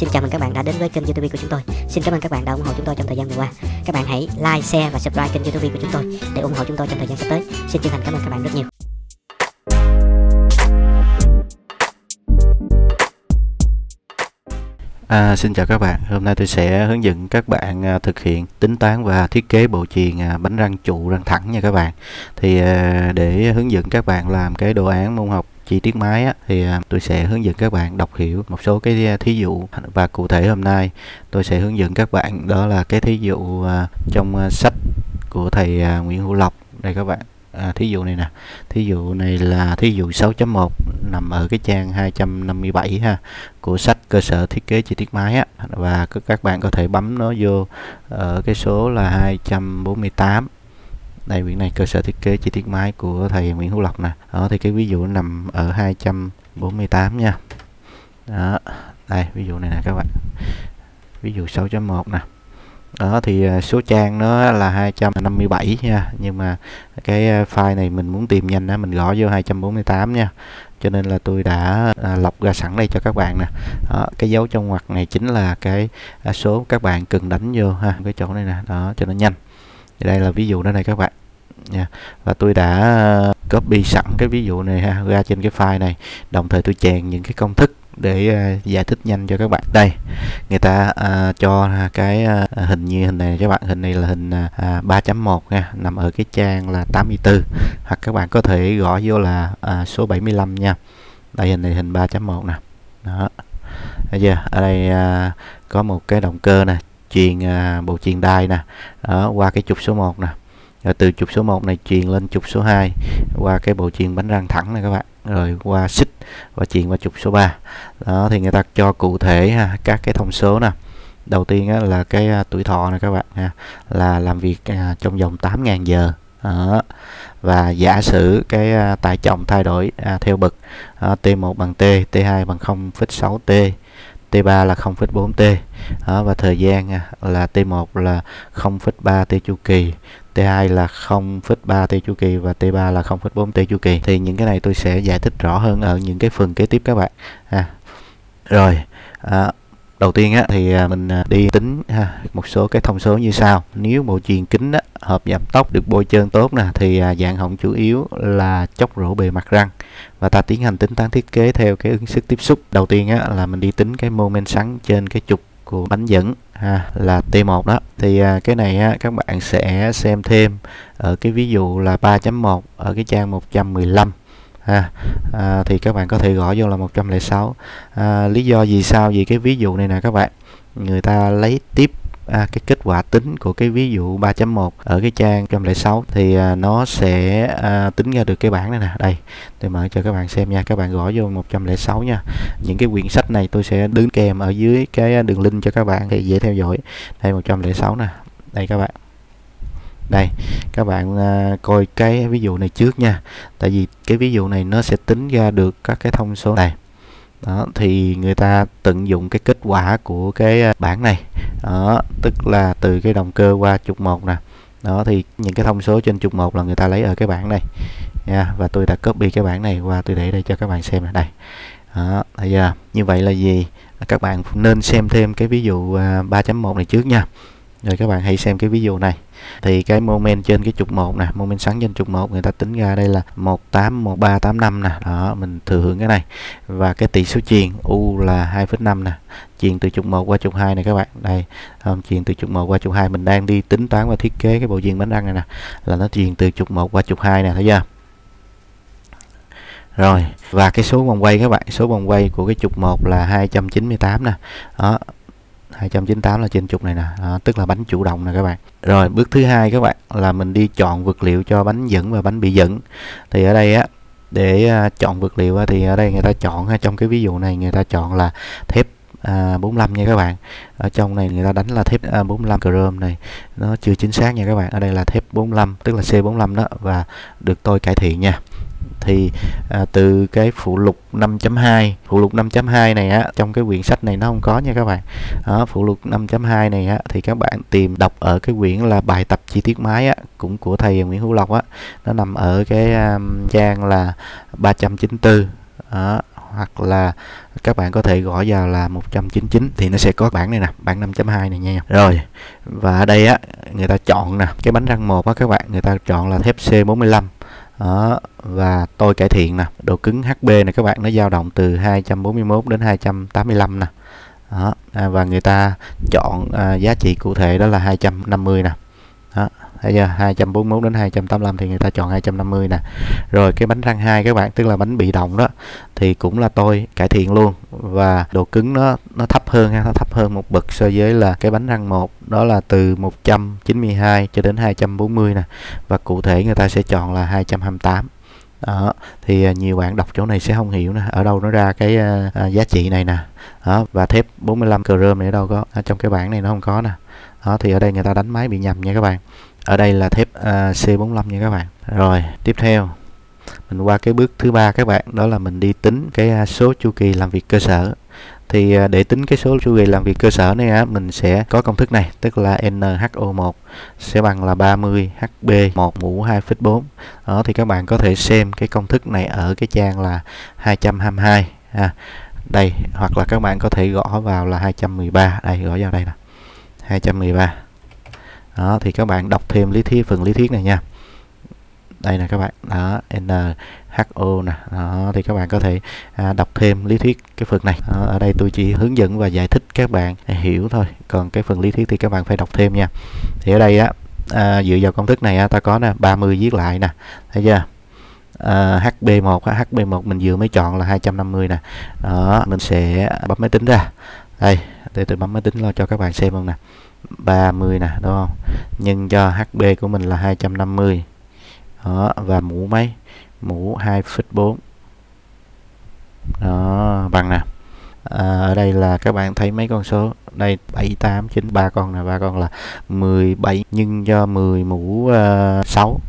Xin chào mừng các bạn đã đến với kênh YouTube của chúng tôi. Xin cảm ơn các bạn đã ủng hộ chúng tôi trong thời gian vừa qua. Các bạn hãy like, share và subscribe kênh YouTube của chúng tôi để ủng hộ chúng tôi trong thời gian sắp tới. Xin chân thành cảm ơn các bạn rất nhiều. À, xin chào các bạn, hôm nay tôi sẽ hướng dẫn các bạn à, thực hiện tính toán và thiết kế bộ chuyền à, bánh răng trụ răng thẳng nha các bạn Thì à, để hướng dẫn các bạn làm cái đồ án môn học chi tiết máy á, thì à, tôi sẽ hướng dẫn các bạn đọc hiểu một số cái à, thí dụ và cụ thể hôm nay tôi sẽ hướng dẫn các bạn đó là cái thí dụ à, trong sách của thầy Nguyễn Hữu Lộc đây các bạn à, thí dụ này nè thí dụ này là thí dụ 6.1 nằm ở cái trang 257 ha của sách cơ sở thiết kế chi tiết máy á và các bạn có thể bấm nó vô ở cái số là 248 đây quyển này cơ sở thiết kế chi tiết máy của thầy Nguyễn Hữu Lộc nè đó thì cái ví dụ nằm ở 248 nha đó đây ví dụ này nè các bạn ví dụ 6.1 nè đó thì à, số trang nó là 257 nha nhưng mà cái à, file này mình muốn tìm nhanh đó mình gõ vô 248 nha cho nên là tôi đã à, lọc ra sẵn đây cho các bạn nè đó, cái dấu trong ngoặc này chính là cái số các bạn cần đánh vô ha cái chỗ này nè đó cho nó nhanh thì đây là ví dụ đó này các bạn nha và tôi đã ờ, copy sẵn cái ví dụ này ha ra trên cái file này đồng thời tôi chèn những cái công thức để uh, giải thích nhanh cho các bạn đây người ta uh, cho cái uh, hình như hình này các bạn hình này là hình uh, à, 3.1 nha nằm ở cái trang là 84 hoặc các bạn có thể gõ vô là uh, số 75 nha đây hình này hình 3.1 nè đó bây giờ ở đây uh, có một cái động cơ nè truyền à, bộ truyền đai nè đó qua cái trục số 1 nè rồi từ trục số 1 này truyền lên trục số 2 qua cái bộ truyền bánh răng thẳng này các bạn rồi qua xích và truyền qua trục số 3 đó thì người ta cho cụ thể ha, các cái thông số nè đầu tiên á, là cái à, tuổi thọ này các bạn ha là làm việc à, trong vòng 8.000 giờ đó. và giả sử cái à, tải trọng thay đổi à, theo bậc à, T1 bằng T, T2 bằng 0,6T T3 là 0,4T đó, và thời gian à, là T1 là 0,3T chu kỳ T2 là 0,3T chu kỳ và T3 là 0,4T chu kỳ thì những cái này tôi sẽ giải thích rõ hơn ở những cái phần kế tiếp các bạn à. rồi à, đầu tiên á, thì à, mình à, đi tính ha, một số cái thông số như sau nếu bộ truyền kính á, hợp giảm tốc được bôi trơn tốt nè thì à, dạng hỏng chủ yếu là chóc rỗ bề mặt răng và ta tiến hành tính toán thiết kế theo cái ứng sức tiếp xúc đầu tiên á, là mình đi tính cái mô men sắn trên cái trục của bánh dẫn ha, là T1 đó thì cái này á, các bạn sẽ xem thêm ở cái ví dụ là 3.1 ở cái trang 115 ha à, thì các bạn có thể gõ vô là 106 à, lý do vì sao vì cái ví dụ này nè các bạn người ta lấy tiếp à, cái kết quả tính của cái ví dụ 3.1 ở cái trang 106 thì à, nó sẽ à, tính ra được cái bảng này nè đây tôi mở cho các bạn xem nha các bạn gõ vô 106 nha những cái quyển sách này tôi sẽ đứng kèm ở dưới cái đường link cho các bạn thì dễ theo dõi đây 106 nè đây các bạn đây các bạn à, coi cái ví dụ này trước nha tại vì cái ví dụ này nó sẽ tính ra được các cái thông số này đó thì người ta tận dụng cái kết quả của cái à, bảng này đó tức là từ cái động cơ qua trục một nè đó thì những cái thông số trên trục một là người ta lấy ở cái bảng này nha và tôi đã copy cái bảng này qua tôi để đây cho các bạn xem này đây đó thấy chưa như vậy là gì các bạn nên xem thêm cái ví dụ 3.1 à, này trước nha rồi các bạn hãy xem cái ví dụ này thì cái moment trên cái trục 1 nè moment sáng trên trục 1 người ta tính ra đây là 181385 nè đó mình thừa hưởng cái này và cái tỷ số truyền U là 2,5 nè truyền từ trục 1 qua trục 2 này các bạn đây truyền từ trục 1 qua trục 2 mình đang đi tính toán và thiết kế cái bộ diện bánh răng này nè là nó truyền từ trục 1 qua trục 2 nè thấy chưa rồi và cái số vòng quay các bạn số vòng quay của cái trục 1 là 298 nè đó 298 là trên trục này nè đó, tức là bánh chủ động nè các bạn rồi bước thứ hai các bạn là mình đi chọn vật liệu cho bánh dẫn và bánh bị dẫn thì ở đây á để à, chọn vật liệu thì ở đây người ta chọn trong cái ví dụ này người ta chọn là thép à, 45 nha các bạn ở trong này người ta đánh là thép à, 45 chrome này nó chưa chính xác nha các bạn ở đây là thép 45 tức là C45 đó và được tôi cải thiện nha thì à, từ cái phụ lục 5.2 phụ lục 5.2 này á trong cái quyển sách này nó không có nha các bạn đó, phụ lục 5.2 này á thì các bạn tìm đọc ở cái quyển là bài tập chi tiết máy á cũng của thầy Nguyễn Hữu Lộc á nó nằm ở cái um, trang là 394 đó, hoặc là các bạn có thể gõ vào là 199 thì nó sẽ có bản này nè bản 5.2 này nha rồi và ở đây á người ta chọn nè cái bánh răng một á các bạn người ta chọn là thép C45 đó, và tôi cải thiện nè độ cứng HB này các bạn nó dao động từ 241 đến 285 nè đó, à, và người ta chọn à, giá trị cụ thể đó là 250 nè đó thấy chưa 241 đến 285 thì người ta chọn 250 nè rồi cái bánh răng hai các bạn tức là bánh bị động đó thì cũng là tôi cải thiện luôn và độ cứng nó nó thấp hơn ha nó thấp hơn một bậc so với là cái bánh răng một đó là từ 192 cho đến 240 nè và cụ thể người ta sẽ chọn là 228 đó thì à, nhiều bạn đọc chỗ này sẽ không hiểu nè ở đâu nó ra cái à, à giá trị này nè đó, và thép 45 chrome này ở đâu có ở trong cái bảng này nó không có nè đó thì ở đây người ta đánh máy bị nhầm nha các bạn ở đây là thép à, C45 nha các bạn rồi tiếp theo mình qua cái bước thứ ba các bạn đó là mình đi tính cái à, số chu kỳ làm việc cơ sở thì à, để tính cái số chu kỳ làm việc cơ sở này á mình sẽ có công thức này tức là NHO1 sẽ bằng là 30 HB1 mũ 2,4 đó thì các bạn có thể xem cái công thức này ở cái trang là 222 à, đây hoặc là các bạn có thể gõ vào là 213 đây gõ vào đây nè 213 đó thì các bạn đọc thêm lý thuyết phần lý thuyết này nha đây nè các bạn đó NHO nè đó, thì các bạn có thể à, đọc thêm lý thuyết cái phần này đó, ở đây tôi chỉ hướng dẫn và giải thích các bạn hiểu thôi còn cái phần lý thuyết thì các bạn phải đọc thêm nha thì ở đây á à, dựa vào công thức này á, ta có nè 30 viết lại nè thấy chưa à, HB1 HB1 mình vừa mới chọn là 250 nè đó mình sẽ bấm máy tính ra đây để tôi bấm máy tính lo cho các bạn xem luôn nè 30 nè đúng không nhân cho HB của mình là 250 đó và mũ mấy mũ 2,4 đó bằng nè à, ở đây là các bạn thấy mấy con số đây 7 8 9 3 con là ba con là 17 nhân cho 10 mũ ờ, uh, 6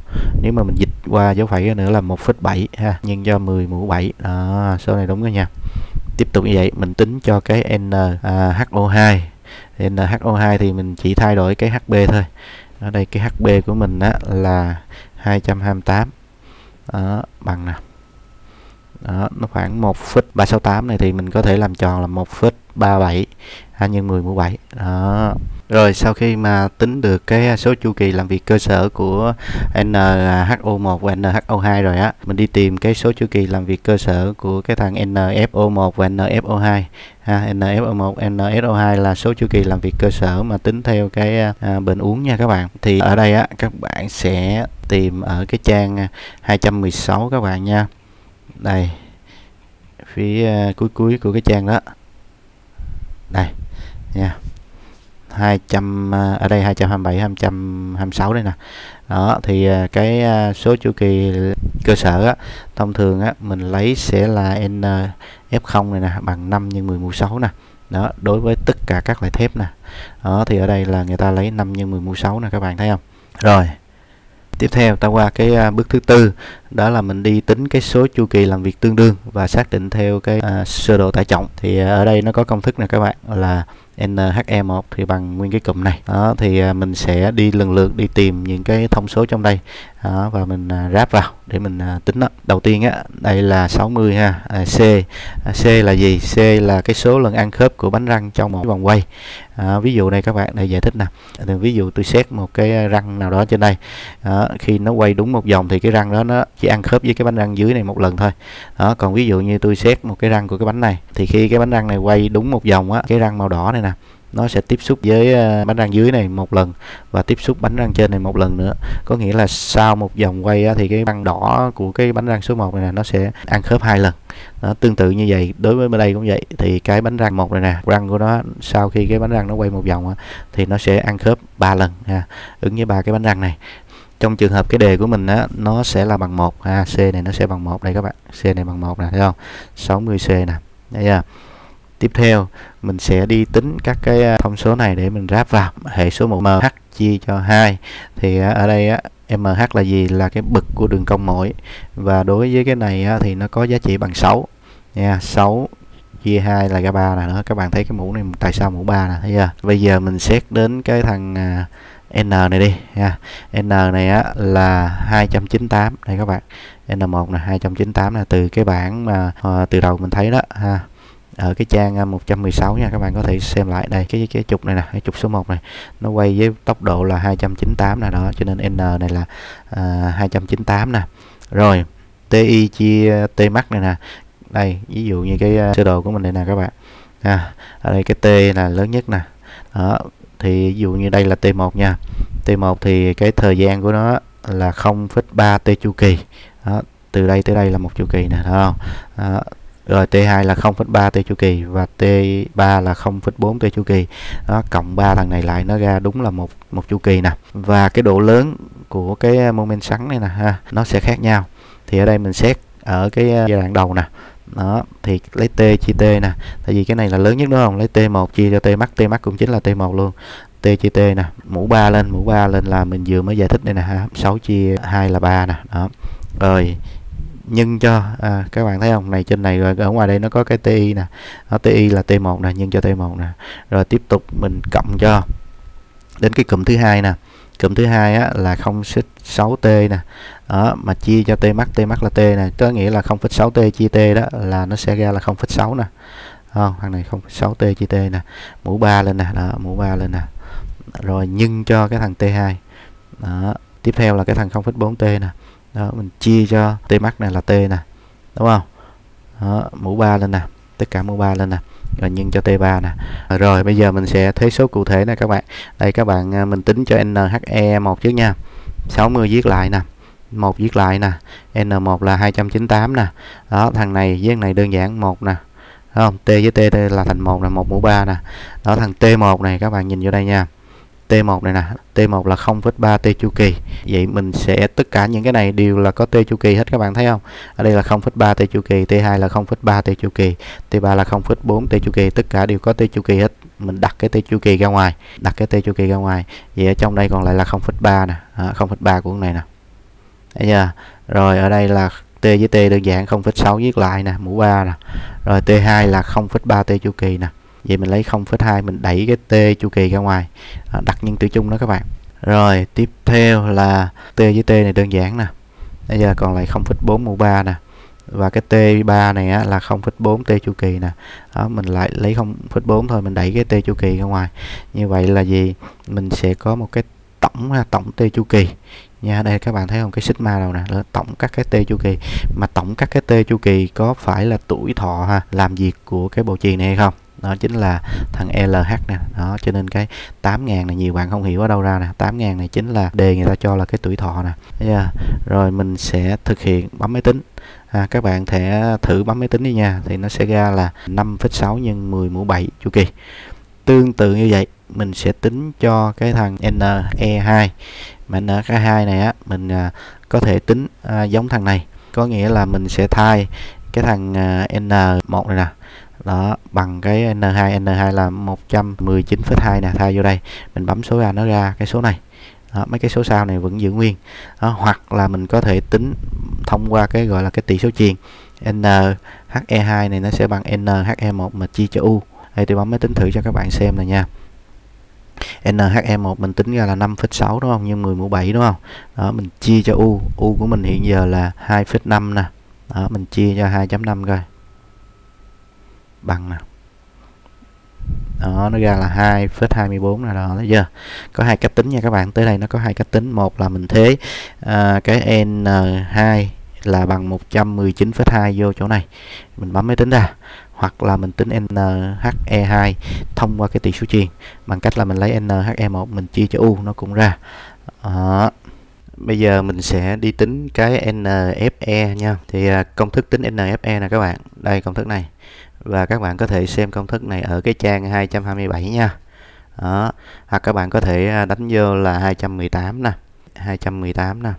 nếu mà mình dịch qua dấu phẩy nữa là 1,7 ha nhân cho 10 mũ 7 đó số này đúng rồi nha tiếp tục như vậy mình tính cho cái N uh, nho 2 thì mình chỉ thay đổi cái HB thôi ở đây cái HB của mình á, là 228 đó, bằng nè đó, nó khoảng 1,368 này thì mình có thể làm tròn là 1,37 2 nhân 10 mũ 7 đó rồi sau khi mà tính được cái số chu kỳ làm việc cơ sở của NHO1 và NHO2 rồi á mình đi tìm cái số chu kỳ làm việc cơ sở của cái thằng NFO1 và NFO2 ha, NFO1, NSO2 là số chu kỳ làm việc cơ sở mà tính theo cái à, bệnh uống nha các bạn thì ở đây á các bạn sẽ tìm ở cái trang 216 các bạn nha đây phía à, cuối cuối của cái trang đó đây nha 200 à, ở đây hai hai trăm đây nè đó thì à, cái à, số chu kỳ cơ sở á, thông thường á, mình lấy sẽ là n f0 này nè bằng 5 nhân 10 mũ 6 nè đó đối với tất cả các loại thép nè đó thì ở đây là người ta lấy 5 nhân 10 mũ 6 nè các bạn thấy không rồi tiếp theo ta qua cái bước thứ tư đó là mình đi tính cái số chu kỳ làm việc tương đương và xác định theo cái uh, sơ đồ tải trọng thì ở đây nó có công thức nè các bạn là NHE1 thì bằng nguyên cái cụm này đó thì à, mình sẽ đi lần lượt đi tìm những cái thông số trong đây đó, và mình à, ráp vào để mình à, tính đó. đầu tiên á đây là 60 ha à, C à, C là gì C là cái số lần ăn khớp của bánh răng trong một vòng quay à, ví dụ này các bạn để giải thích nè thì ví dụ tôi xét một cái răng nào đó trên đây đó, khi nó quay đúng một vòng thì cái răng đó nó chỉ ăn khớp với cái bánh răng dưới này một lần thôi đó còn ví dụ như tôi xét một cái răng của cái bánh này thì khi cái bánh răng này quay đúng một vòng á cái răng màu đỏ này nè nó sẽ tiếp xúc với ờ, bánh răng dưới này một lần và tiếp xúc bánh răng trên này một lần nữa có nghĩa là sau một vòng quay thì cái băng đỏ của cái bánh răng số 1 này nó sẽ ăn khớp hai lần nó tương tự như vậy đối với bên đây cũng vậy thì cái bánh răng một này nè răng của nó sau khi cái bánh răng nó quay một vòng thì nó sẽ ăn khớp ba lần ha ứng với ba cái bánh răng này trong trường hợp cái đề của mình á nó sẽ là bằng một ha C này nó sẽ bằng một đây các bạn C này bằng một nè thấy không 60 C nè thấy chưa tiếp theo mình sẽ đi tính các cái à, thông số này để mình ráp vào hệ số mũ mh chia cho 2 thì à, ở đây mh là gì là cái bậc của đường cong mỗi và đối với cái này thì nó có giá trị bằng 6 nha 6 chia 2 là ra 3 là nữa các bạn thấy cái mũ này tại sao mũ 3 nè thấy chưa bây giờ mình xét đến cái thằng à, n này đi nha n này á, là 298 đây các bạn n1 là 298 là từ cái bảng mà ờ, từ đầu mình thấy đó ha ở ờ, cái trang 116 à, nha các bạn có thể xem lại đây cái cái trục này nè cái trục số 1 này nó quay với tốc độ là 298 nè đó cho nên n này là uh, à, 298 nè rồi ti chia t max này nè đây ví dụ như cái uh, sơ đồ của mình đây nè các bạn à, ở đây cái t là lớn nhất nè đó thì ví dụ như đây là t1 nha t1 thì cái thời gian của nó là 0,3 t chu kỳ đó, từ đây tới đây là một chu kỳ nè thấy không đó, rồi T2 là 0,3 T chu kỳ và T3 là 0,4 T chu kỳ đó cộng ba thằng này lại nó ra đúng là một một chu kỳ nè và cái độ lớn của cái moment à, men sắn này nè ha nó sẽ khác nhau thì ở đây mình xét ở cái à, giai đoạn đầu nè đó thì lấy t chia t nè tại vì cái này là lớn nhất đúng không lấy t 1 chia cho t mắc t mắc cũng chính là t 1 luôn t chia t nè mũ 3 lên mũ 3 lên là mình vừa mới giải thích đây nè ha 6 chia 2 là 3 nè đó rồi nhân cho à, các bạn thấy không này trên này rồi ở ngoài đây nó có cái ti nè nó ti là t 1 nè nhân cho t 1 nè rồi tiếp tục mình cộng cho đến cái cụm thứ hai nè cụm thứ hai á, là 0,6t nè đó, mà chia cho t mắc t mắc là t nè có nghĩa là 0,6t chia t đó là nó sẽ ra là 0,6 nè không thằng này 0,6t chia t nè mũ 3 lên nè đó, mũ 3 lên nè rồi nhân cho cái thằng t2 đó. tiếp theo là cái thằng 0,4t nè đó mình chia cho t max này là t nè đúng không đó, mũ 3 lên nè tất cả mũ 3 lên nè rồi nhân cho t3 nè rồi bây giờ mình sẽ thế số cụ thể nè các bạn đây các bạn à, mình tính cho nhe một trước nha 60 viết lại nè một viết lại nè n1 là 298 nè đó thằng này với thằng này đơn giản một nè Đúng không t với t, t là thành một là một mũ 3 nè đó thằng t1 này các bạn nhìn vô đây nha T1 này nè T1 là 0,3 T chu kỳ vậy mình sẽ tất cả những cái này đều là có T chu kỳ hết các bạn thấy không ở đây là 0,3 T chu kỳ T2 là 0,3 T chu kỳ T3 là 0,4 T chu kỳ tất cả đều có T chu kỳ hết mình đặt cái T chu kỳ ra ngoài đặt cái T chu kỳ ra ngoài vậy ở trong đây còn lại là 0,3 nè à, 0,3 của con này nè Đấy chưa? rồi ở đây là T với T đơn giản 0,6 viết lại nè mũ 3 nè rồi T2 là 0,3 T chu kỳ nè vậy mình lấy 0,2 mình đẩy cái t chu kỳ ra ngoài à, đặt nhân tử chung đó các bạn rồi tiếp theo là t với t này đơn giản nè bây giờ còn lại 0,4 mũ 3 nè và cái T3 này á, là 0,4 T chu kỳ nè đó, mình lại lấy 0,4 thôi mình đẩy cái T chu kỳ ra ngoài như vậy là gì mình sẽ có một cái tổng tổng T chu kỳ nha đây các bạn thấy không cái sigma đâu nè tổng các cái T chu kỳ mà tổng các cái T chu kỳ có phải là tuổi thọ ha làm việc của cái bộ chì này hay không đó chính là thằng LH nè đó cho nên cái 8.000 này nhiều bạn không hiểu ở đâu ra nè 8.000 này chính là đề người ta cho là cái tuổi thọ nè yeah. rồi mình sẽ thực hiện bấm máy tính à, các bạn thể thử bấm máy tính đi nha thì nó sẽ ra là 5,6 nhân 10 mũ 7 chu kỳ tương tự như vậy mình sẽ tính cho cái thằng NE2 mà NK2 này á mình à, có thể tính à, giống thằng này có nghĩa là mình sẽ thay cái thằng à, N1 này nè đó bằng cái N2 N2 là 119,2 nè thay vô đây mình bấm số ra nó ra cái số này đó, mấy cái số sau này vẫn giữ nguyên đó, hoặc là mình có thể tính thông qua cái gọi là cái tỷ số truyền, NHE2 này nó sẽ bằng NHE1 mà chia cho U đây tôi bấm máy tính thử cho các bạn xem này nha NHE1 mình tính ra là 5,6 đúng không Nhưng 10 mũ 7 đúng không đó mình chia cho U U của mình hiện giờ là 2,5 nè đó mình chia cho 2.5 coi bằng nè đó nó ra là 2 phết 24 là đó thấy chưa có hai cách tính nha các bạn tới đây nó có hai cách tính một là mình thế à, cái n2 là bằng 119,2 vô chỗ này mình bấm máy tính ra hoặc là mình tính NHE2 thông qua cái tỷ số truyền bằng cách là mình lấy NHE1 mình chia cho U nó cũng ra đó. bây giờ mình sẽ đi tính cái NFE nha thì à, công thức tính NFE nè các bạn đây công thức này và các bạn có thể xem công thức này ở cái trang 227 nha đó. hoặc các bạn có thể à, đánh vô là 218 nè 218 nè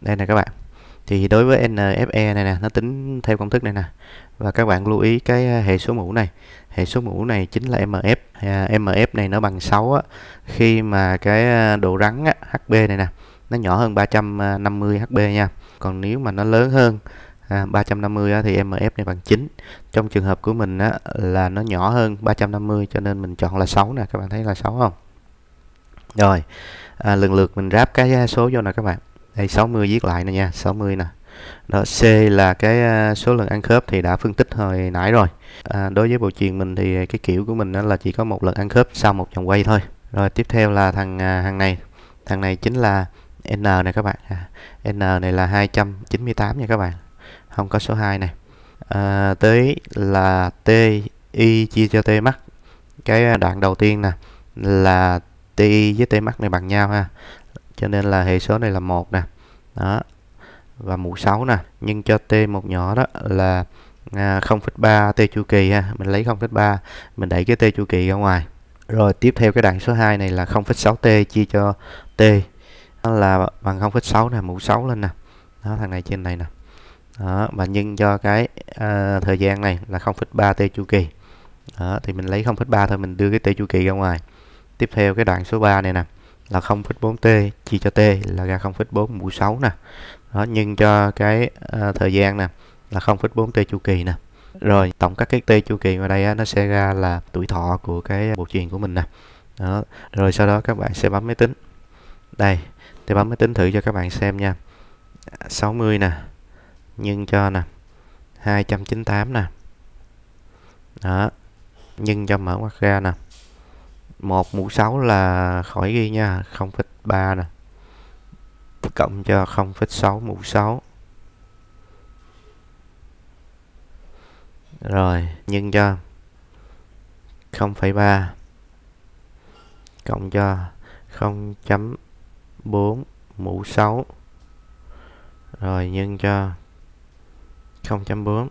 đây nè các bạn thì đối với NFE này nè nó tính theo công thức này nè và các bạn lưu ý cái à, hệ số mũ này hệ số mũ này chính là MF à, MF này nó bằng 6 á, khi mà cái độ rắn á, HB này nè nó nhỏ hơn 350 HB nha còn nếu mà nó lớn hơn à, 350 á, thì MF này bằng 9 trong trường hợp của mình á, là nó nhỏ hơn 350 cho nên mình chọn là 6 nè các bạn thấy là 6 không rồi à, lần lượt mình ráp cái số vô nè các bạn đây 60 viết lại nè nha 60 nè đó C là cái à, số lần ăn khớp thì đã phân tích hồi nãy rồi à, đối với bộ truyền mình thì cái kiểu của mình là chỉ có một lần ăn khớp sau một vòng quay thôi rồi tiếp theo là thằng à, hàng này thằng này chính là N này các bạn à, N này là 298 nha các bạn không có số 2 này à, tới là t y chia cho t mắc cái à, đoạn đầu tiên nè là t y với t mắc này bằng nhau ha cho nên là hệ số này là một nè đó và mũ 6 nè nhưng cho t một nhỏ đó là à, 0,3 t chu kỳ ha mình lấy 0,3 mình đẩy cái t chu kỳ ra ngoài rồi tiếp theo cái đoạn số 2 này là 0,6t chia cho t đó là bằng 0,6 nè mũ 6 lên nè đó thằng này trên này nè đó, và nhân cho cái à, thời gian này là 0,3 t chu kỳ đó, thì mình lấy 0,3 thôi mình đưa cái t chu kỳ ra ngoài tiếp theo cái đoạn số 3 này nè là 0,4t chia cho t là ra 0,4 mũ 6 nè đó, nhân cho cái à, thời gian nè là 0,4t chu kỳ nè rồi tổng các cái t chu kỳ vào đây á, nó sẽ ra là tuổi thọ của cái bộ truyền của mình nè đó. rồi sau đó các bạn sẽ bấm máy tính đây tôi bấm máy tính thử cho các bạn xem nha 60 nè nhân cho nè 298 nè đó nhân cho mở ngoặc ra nè một mũ 6 là khỏi ghi nha 0,3 nè cộng cho 0,6 mũ 6 rồi nhân cho 0,3 cộng cho 0,4 mũ 6 rồi nhân cho không chấm bướm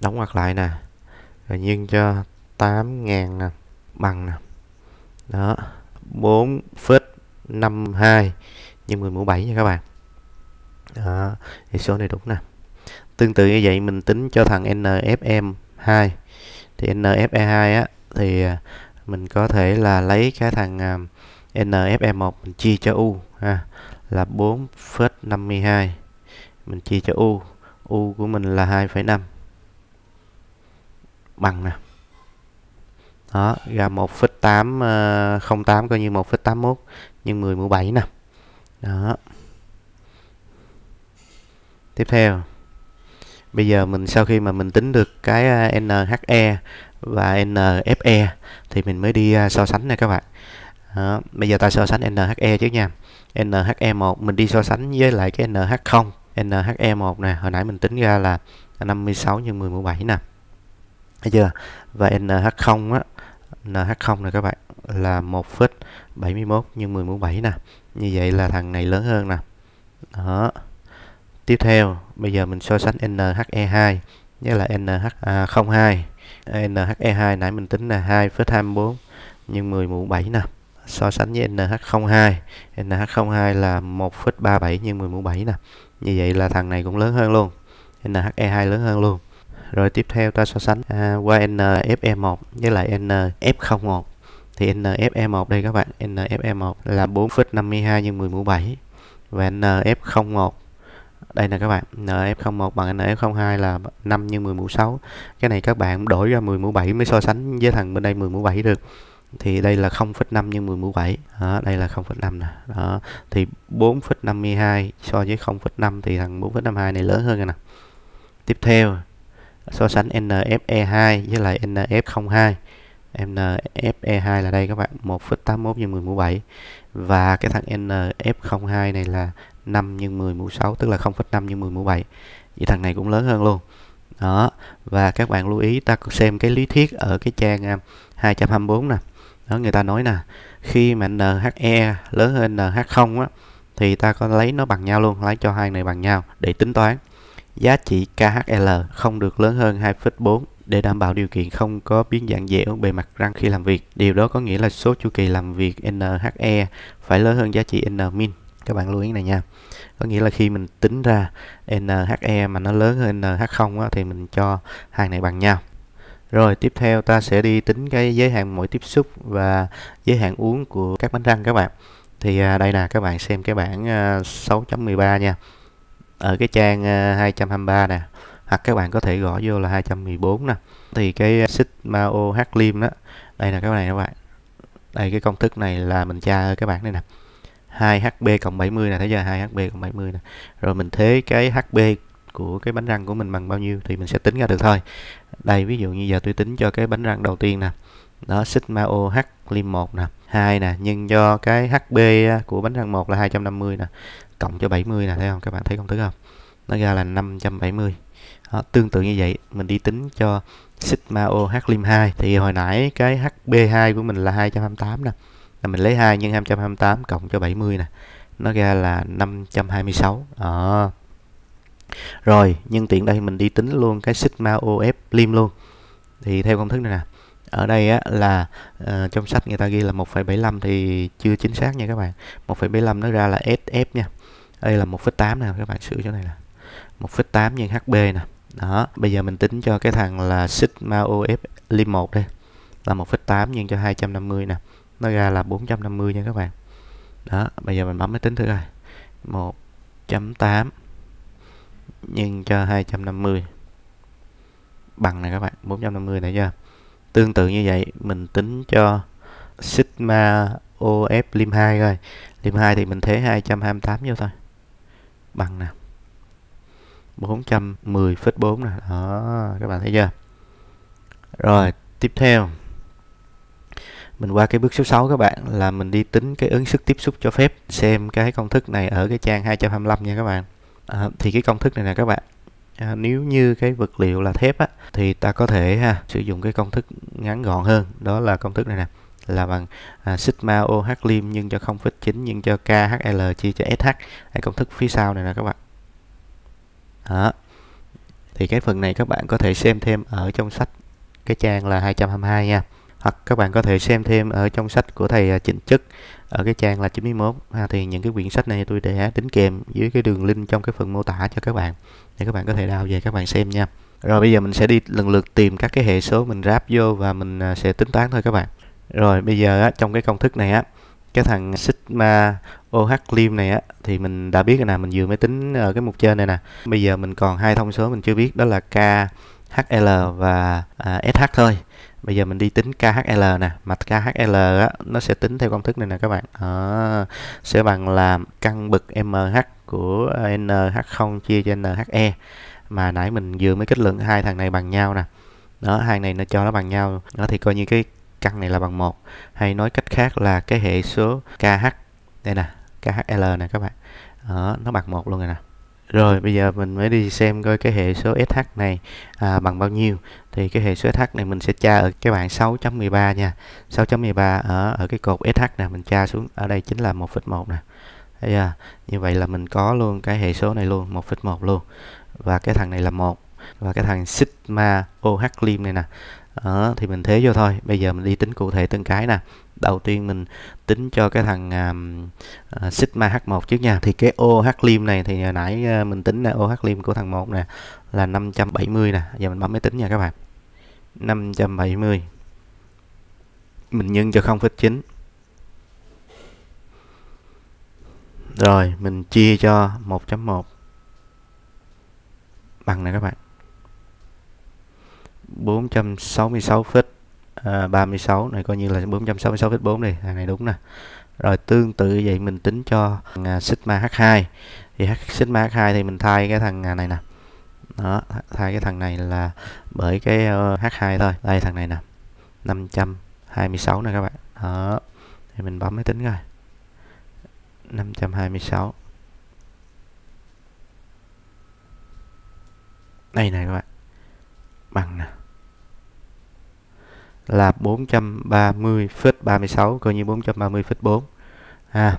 đóng ngoặc lại nè rồi nhân cho 8.000 nè bằng nè đó 4 phít 52 nhân 10 mũ 7 nha các bạn đó, thì số này đúng nè tương tự như vậy mình tính cho thằng NFM 2 thì NFE2 á thì à, mình có thể là lấy cái thằng à, NFE1 mình chia cho U ha, là 4,52 mình chia cho U U của mình là 2,5 bằng nè đó ra 1,808 ờ, coi như 1,81 nhân 10 mũ 7 nè đó tiếp theo bây giờ mình sau khi mà mình tính được cái ờ, NHE và NFE thì mình mới đi ờ, so sánh nè các bạn đó. bây giờ ta so sánh NHE trước nha NHE1 mình đi so sánh với lại cái NH0 NHE1 nè hồi nãy mình tính ra là 56 nhân 10 mũ 7 nè thấy chưa và NH0 á NH0 nè các bạn là 1,71 nhân 10 mũ 7 nè như vậy là thằng này lớn hơn nè đó tiếp theo bây giờ mình so sánh NHE2 nghĩa là NH02 NHE2 nãy mình tính là 2,24 nhân 10 mũ 7 nè so sánh với NH02 NH02 là 1,37 nhân 10 mũ 7 nè như vậy là thằng này cũng lớn hơn luôn NHE2 lớn hơn luôn rồi tiếp theo ta so sánh à, qua NFE1 với lại NF01 thì NFE1 đây các bạn NFE1 là 4,52 nhân 10 mũ 7 và NF01 đây nè các bạn NF01 bằng NF02 là 5 nhân 10 mũ 6 cái này các bạn đổi ra 10 mũ 7 mới so sánh với thằng bên đây 10 mũ 7 được thì đây là 0,5 nhân 10 mũ 7 đó, đây là 0,5 nè đó thì 4,52 so với 0,5 thì thằng 4,52 này lớn hơn rồi nè tiếp theo so sánh NFE2 với lại NF02 NFE2 là đây các bạn 1,81 nhân 10 mũ 7 và cái thằng NF02 này là 5 nhân 10 mũ 6 tức là 0,5 nhân 10 mũ 7 vậy thằng này cũng lớn hơn luôn đó và các bạn lưu ý ta xem cái lý thuyết ở cái trang 224 à, nè đó người ta nói nè khi mà NHE lớn hơn NH0 á thì ta có lấy nó bằng nhau luôn lấy cho hai này bằng nhau để tính toán giá trị KHL không được lớn hơn 2,4 để đảm bảo điều kiện không có biến dạng dẻo bề mặt răng khi làm việc. Điều đó có nghĩa là số chu kỳ làm việc NHE phải lớn hơn giá trị N min. Các bạn lưu ý này nha. Có nghĩa là khi mình tính ra NHE mà nó lớn hơn NH0 á, thì mình cho hàng này bằng nhau. Rồi tiếp theo ta sẽ đi tính cái giới hạn mỗi tiếp xúc và giới hạn uống của các bánh răng các bạn. Thì à, đây là các bạn xem cái bảng 6.13 à, nha. Ở cái trang 223 à, nè, hoặc các bạn có thể gõ vô là 214 nè. Thì cái sigma OH lim đó, đây là các bạn này các bạn. Đây cái công thức này là mình tra ở các bạn đây nè. 2HB cộng 70 nè, thấy chưa? 2HB cộng 70 nè. Rồi mình thế cái HB của cái bánh răng của mình bằng bao nhiêu thì mình sẽ tính ra được thôi đây ví dụ như giờ tôi tính cho cái bánh răng đầu tiên nè đó sigma OH lim 1 nè 2 nè nhưng do cái HB của bánh răng 1 là 250 nè cộng cho 70 nè thấy không các bạn thấy công thức không nó ra là 570 đó, tương tự như vậy mình đi tính cho sigma OH lim 2 thì hồi nãy cái HB2 của mình là 228 nè là mình lấy 2 nhân 228 cộng cho 70 nè nó ra là 526 đó rồi nhưng tiện đây mình đi tính luôn cái sigma of lim luôn thì theo công thức này nè ở đây á, là uh, trong sách người ta ghi là 1,75 thì chưa chính xác nha các bạn 1,75 nó ra là SF nha đây là 1,8 nè các bạn sửa chỗ này nè 1,8 nhân HB nè đó bây giờ mình tính cho cái thằng là sigma of lim 1 đây là 1,8 nhân cho 250 nè nó ra là 450 nha các bạn đó bây giờ mình bấm máy tính thử coi 1.8 nhân cho 250 bằng này các bạn 450 này chưa tương tự như vậy mình tính cho sigma OF lim 2 rồi lim 2 thì mình thế 228 vô thôi bằng nè 410,4 nè đó các bạn thấy chưa rồi tiếp theo mình qua cái bước số 6 các bạn là mình đi tính cái ứng sức tiếp xúc cho phép xem cái công thức này ở cái trang 225 nha các bạn à, thì cái công thức này nè các bạn à, nếu như cái vật liệu là thép á thì ta có thể ha, sử dụng cái công thức ngắn gọn hơn đó là công thức này nè là bằng à, sigma OH lim nhân cho 0,9 nhân cho KHL chia cho SH Đây, công thức phía sau này nè các bạn đó. thì cái phần này các bạn có thể xem thêm ở trong sách cái trang là 222 nha hoặc các bạn có thể xem thêm ở trong sách của thầy à, Trịnh Chức ở cái trang là 91 ha, thì những cái quyển sách này tôi để tính kèm dưới cái đường link trong cái phần mô tả cho các bạn để các bạn có thể đào về các bạn xem nha rồi bây giờ mình sẽ đi lần lượt tìm các cái hệ số mình ráp vô và mình à, sẽ tính toán thôi các bạn rồi bây giờ á, trong cái công thức này á cái thằng sigma OH lim này á thì mình đã biết rồi nè, mình vừa mới tính ở cái mục trên này nè. Bây giờ mình còn hai thông số mình chưa biết đó là KHL và à, SH thôi bây giờ mình đi tính KHL nè mặt KHL á, nó sẽ tính theo công thức này nè các bạn à, sẽ bằng là căn bậc MH của NH0 chia cho NHE mà nãy mình vừa mới kết luận hai thằng này bằng nhau nè đó hai này nó cho nó bằng nhau nó thì coi như cái căn này là bằng một hay nói cách khác là cái hệ số KH đây nè KHL nè các bạn đó, nó bằng một luôn rồi nè rồi bây giờ mình mới đi xem coi cái hệ số SH này à, bằng bao nhiêu Thì cái hệ số SH này mình sẽ tra ở các bạn 6.13 nha 6.13 ở ở cái cột SH nè Mình tra xuống ở đây chính là 1,1 nè Đấy, à, Như vậy là mình có luôn cái hệ số này luôn 1,1 luôn Và cái thằng này là một Và cái thằng sigma OH lim này nè đó, thì mình thế vô thôi bây giờ mình đi tính cụ thể từng cái nè đầu tiên mình tính cho cái thằng uh, sigma h1 trước nha thì cái OH lim này thì hồi nãy mình tính là OH lim của thằng 1 nè là 570 nè giờ mình bấm máy tính nha các bạn 570 mình nhân cho 0,9 rồi mình chia cho 1.1 bằng này các bạn 466 feet à, 36 này coi như là 466 feet 4 đi hàng này đúng nè rồi tương tự vậy mình tính cho à, sigma h2 thì h sigma h2 thì mình thay cái thằng à, này nè đó thay cái thằng này là bởi cái ờ, h2 thôi đây thằng này nè 526 nè các bạn đó thì mình bấm máy tính rồi 526 đây này các bạn bằng nè là 430,36 coi như 430,4 à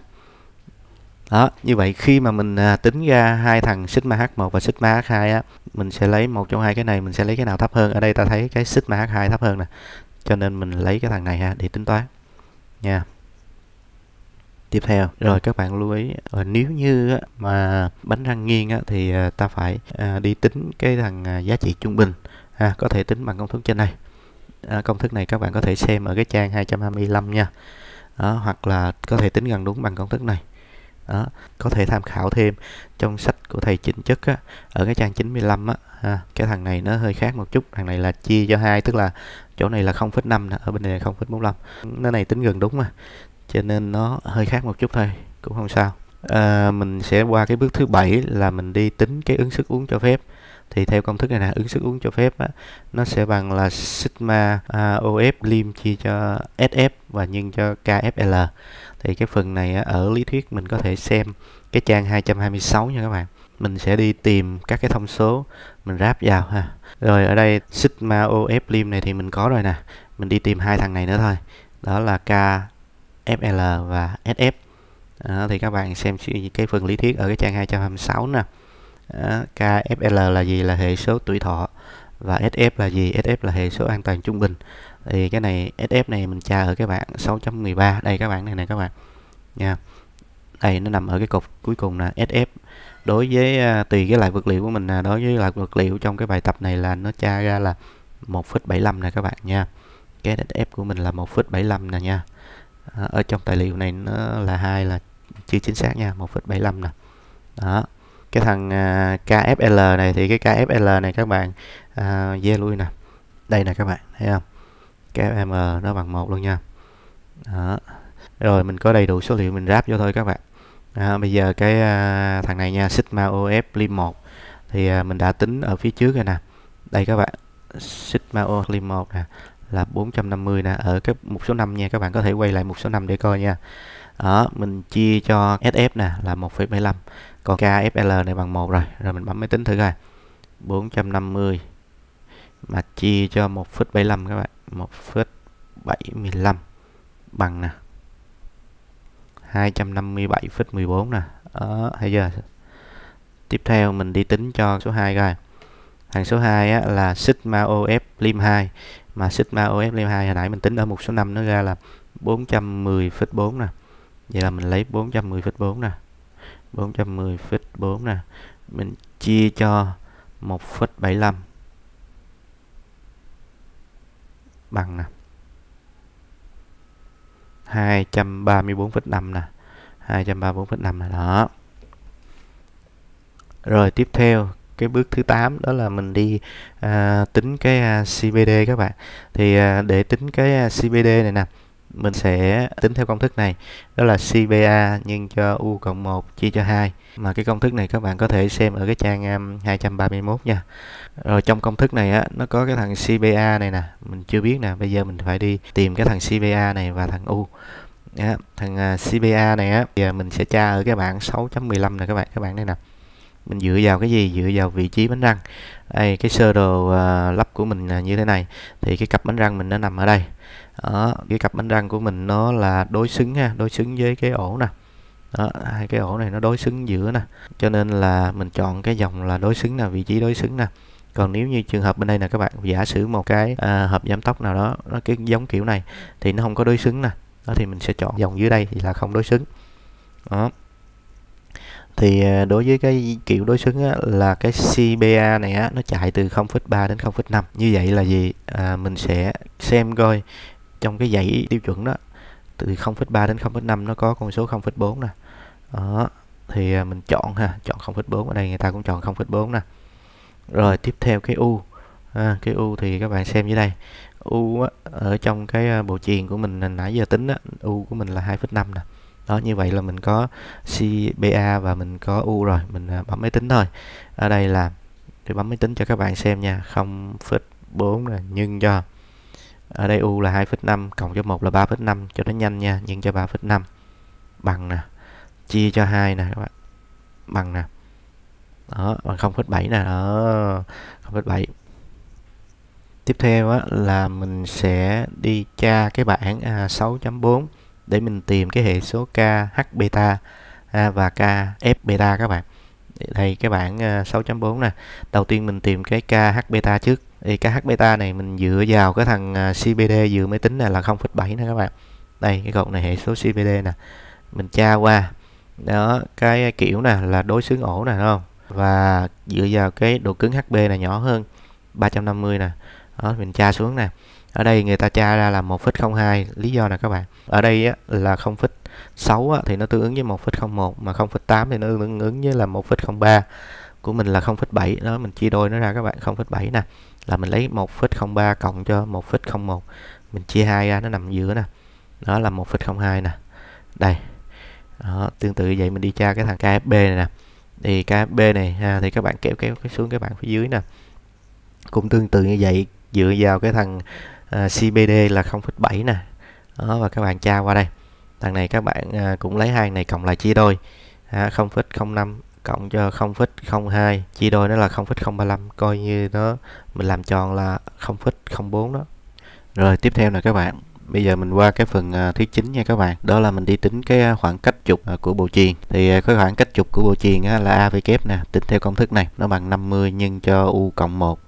đó như vậy khi mà mình à, tính ra hai thằng sigma h1 và sigma h2 á mình sẽ lấy một trong hai cái này mình sẽ lấy cái nào thấp hơn ở đây ta thấy cái sigma h2 thấp hơn nè cho nên mình lấy cái thằng này ha để tính toán nha tiếp theo rồi các bạn lưu ý ờ, nếu như mà bánh răng nghiêng thì à, ta phải à, đi tính cái thằng à, giá trị trung bình ha có thể tính bằng công thức trên này À, công thức này các bạn có thể xem ở cái trang 225 nha đó, hoặc là có thể tính gần đúng bằng công thức này đó, có thể tham khảo thêm trong sách của thầy chính chất á, ở cái trang 95 á, à, cái thằng này nó hơi khác một chút thằng này là chia cho hai tức là chỗ này là 0,5 ở bên này là 0,45 nó này tính gần đúng mà cho nên nó hơi khác một chút thôi cũng không sao à, mình sẽ qua cái bước thứ bảy là mình đi tính cái ứng sức uống cho phép thì theo công thức này nè ứng sức uống cho phép á, nó sẽ bằng là sigma à, OF lim chia cho SF và nhân cho KFL thì cái phần này á, ở lý thuyết mình có thể xem cái trang 226 nha các bạn mình sẽ đi tìm các cái thông số mình ráp vào ha rồi ở đây sigma OF lim này thì mình có rồi nè mình đi tìm hai thằng này nữa thôi đó là KFL và SF đó, thì các bạn xem cái phần lý thuyết ở cái trang 226 nè KFL là gì là hệ số tuổi thọ và SF là gì SF là hệ số an toàn trung bình thì cái này SF này mình tra ở cái bảng 6.13 đây các bạn này này các bạn nha đây nó nằm ở cái cột cuối cùng là SF đối với à, tùy cái loại vật liệu của mình là đối với loại vật liệu trong cái bài tập này là nó tra ra là 1,75 nè các bạn nha cái SF của mình là 1,75 nè nha ở trong tài liệu này nó là hai là chưa chính xác nha 1,75 nè đó cái thằng à, KFL này thì cái KFL này các bạn uh, dê lui nè đây nè các bạn thấy không KFM nó bằng một luôn nha đó. rồi mình có đầy đủ số liệu mình ráp vô thôi các bạn à, bây giờ cái uh, thằng này nha Sigma OF Lim 1 thì uh, mình đã tính ở phía trước rồi nè đây các bạn Sigma OF Lim 1 nè là 450 nè ở cái một số năm nha các bạn có thể quay lại một số năm để coi nha đó mình chia cho SF nè là 1,75 còn KFL này bằng 1 rồi rồi mình bấm máy tính thử coi 450 mà chia cho 1,75 các bạn 1,75 bằng nè 257,14 nè đó thấy giờ tiếp theo mình đi tính cho số 2 coi hàng số 2 á, là sigma of lim 2 mà sigma of lim 2 hồi nãy mình tính ở một số 5 nó ra là 410,4 nè vậy là mình lấy 410,4 nè 410,4 nè mình chia cho 1,75 bằng nè 234,5 nè 234,5 nè đó rồi tiếp theo cái bước thứ 8 đó là mình đi à, tính cái à, CBD các bạn thì à, để tính cái à, CBD này nè mình sẽ tính theo công thức này đó là CBA nhân cho U cộng 1 chia cho 2 mà cái công thức này các bạn có thể xem ở cái trang 231 um, nha rồi trong công thức này á nó có cái thằng CBA này nè mình chưa biết nè bây giờ mình phải đi tìm cái thằng CBA này và thằng U thằng à, CBA này á giờ mình sẽ tra ở cái bảng 6.15 này các bạn các bạn đây nè mình dựa vào cái gì dựa vào vị trí bánh răng đây cái sơ đồ uh, lắp của mình là như thế này thì cái cặp bánh răng mình nó nằm ở đây đó, cái cặp bánh răng của mình nó là đối xứng ha đối xứng với cái ổ nè đó, hai cái ổ này nó đối xứng giữa nè cho nên là mình chọn cái dòng là đối xứng là vị trí đối xứng nè còn nếu như trường hợp bên đây là các bạn giả sử một cái à, hộp giảm tốc nào đó nó cái giống kiểu này thì nó không có đối xứng nè đó thì mình sẽ chọn dòng dưới đây thì là không đối xứng đó thì ờ, đối với cái kiểu đối xứng á, là cái CBA này á, nó chạy từ 0,3 đến 0,5 như vậy là gì à, mình sẽ xem coi trong cái dãy tiêu chuẩn đó từ 0,3 đến 0,5 nó có con số 0,4 nè đó thì à, mình chọn ha chọn 0,4 ở đây người ta cũng chọn 0,4 nè rồi tiếp theo cái u à, cái u thì các bạn xem dưới đây u á, ở trong cái à, bộ truyền của mình nãy giờ tính á, u của mình là 2,5 nè đó như vậy là mình có CBA và mình có U rồi mình à, bấm máy tính thôi ở đây là tôi bấm máy tính cho các bạn xem nha 0,4 là nhân cho ở đây U là 2,5 cộng cho 1 là 3,5 cho nó nhanh nha nhân cho 3,5 bằng nè chia cho 2 nè các bạn bằng nè đó bằng 0,7 nè đó 0,7 tiếp theo á, là mình sẽ đi tra cái bảng à, 6.4 để mình tìm cái hệ số k h beta à, và k f beta các bạn đây cái bảng 6.4 à, nè đầu tiên mình tìm cái k h beta trước thì h beta này mình dựa vào cái thằng à, CBD dự máy tính này là 0.7 nè các bạn đây cái cột này hệ số CBD nè mình tra qua đó cái kiểu nè là đối xứng ổ nè không và dựa vào cái độ cứng HB là nhỏ hơn 350 nè đó mình tra xuống nè ở đây người ta tra ra là 1,02 lý do là các bạn ở đây á, là 0,6 á, thì nó tương ứng với 1,01 mà 0,8 thì nó tương ứng với là 1,03 của mình là 0,7 đó mình chia đôi nó ra các bạn 0,7 nè là mình lấy 1,03 cộng cho 1,01 mình chia hai ra nó nằm giữa nè đó là 1,02 nè đây đó, tương tự như vậy mình đi tra cái thằng KFB này nè thì KFB này ha, thì các bạn kéo kéo xuống các bạn phía dưới nè cũng tương tự như vậy dựa vào cái thằng Ờ, CBD là 0,7 nè đó, và các bạn tra qua đây thằng này các bạn à, cũng lấy hai này cộng lại chia đôi à, 0,05 cộng cho 0,02 chia đôi nó là 0,035 coi như nó mình làm tròn là 0,04 đó rồi tiếp theo là các bạn bây giờ mình qua cái phần à, thứ chín nha các bạn đó là mình đi tính cái à, khoảng cách trục của bộ truyền thì cái khoảng cách trục của bộ truyền là a với kép nè tính theo công thức này nó bằng 50 nhân cho u cộng 1